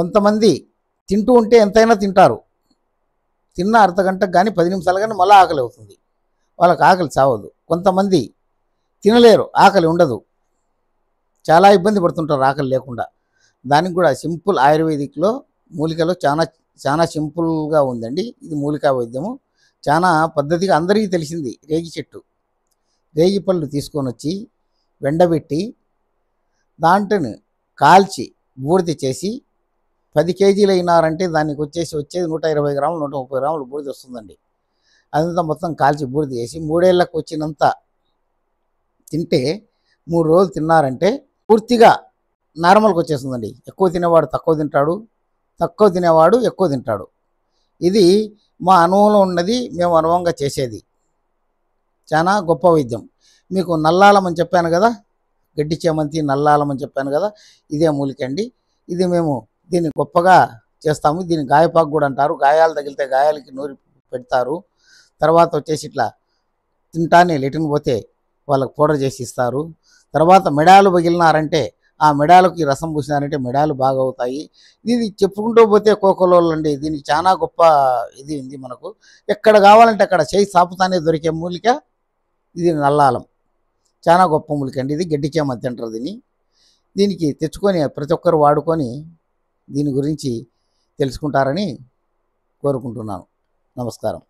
కొంతమంది తింటూ ఉంటే ఎంతైనా తింటారు తిన్న అర్ధగంటకు కానీ పది నిమిషాలు కానీ మళ్ళీ ఆకలి అవుతుంది వాళ్ళకి ఆకలి చావదు కొంతమంది తినలేరు ఆకలి ఉండదు చాలా ఇబ్బంది పడుతుంటారు ఆకలి లేకుండా దానికి కూడా సింపుల్ ఆయుర్వేదిక్లో మూలికలో చాలా చాలా సింపుల్గా ఉందండి ఇది మూలికా వైద్యము చాలా పద్ధతిగా అందరికీ తెలిసింది రేగి చెట్టు రేగి పళ్ళు తీసుకొని వచ్చి వెండబెట్టి దాంట్ని కాల్చి బూడిద చేసి పది కేజీలు అయినారంటే దానికి వచ్చేసి వచ్చేది నూట ఇరవై గ్రాములు నూట ముప్పై గ్రాములు బూడిది వస్తుందండి అదంతా మొత్తం కాల్చి బూడిద చేసి మూడేళ్ళకు వచ్చినంత తింటే మూడు రోజులు తిన్నారంటే పూర్తిగా నార్మల్కి వచ్చేస్తుందండి ఎక్కువ తినేవాడు తక్కువ తింటాడు తక్కువ తినేవాడు ఎక్కువ తింటాడు ఇది మా అనుభవంలో ఉన్నది మేము అనుభవంగా చేసేది చాలా గొప్ప వైద్యం మీకు నల్లాలమని చెప్పాను కదా గడ్డి చేమంతి నల్లాలమని చెప్పాను కదా ఇదే మూలికండి ఇది మేము దీన్ని గొప్పగా చేస్తాము దీన్ని గాయపాకు కూడా అంటారు గాయాలు తగిలితే గాయాలకి నూరి పెడతారు తర్వాత వచ్చేసి ఇట్లా తింటానే లెటిన్ పోతే వాళ్ళకి పౌడర్ చేసి ఇస్తారు తర్వాత మెడాలు పగిలినారంటే ఆ మెడాలకు రసం పూసినారంటే మెడాలు బాగా అవుతాయి ఇది చెప్పుకుంటూ పోతే కోకలోళ్ళు అండి దీనికి చాలా గొప్ప ఇది ఉంది మనకు ఎక్కడ కావాలంటే అక్కడ చేయి సాపుతానే దొరికే మూలిక ఇది నల్లాలం చాలా గొప్ప మూలిక అండి ఇది గడ్డికే మధ్య తింటారు దీన్ని దీనికి తెచ్చుకొని ప్రతి ఒక్కరు వాడుకొని దీని గురించి తెలుసుకుంటారని కోరుకుంటున్నాను నమస్కారం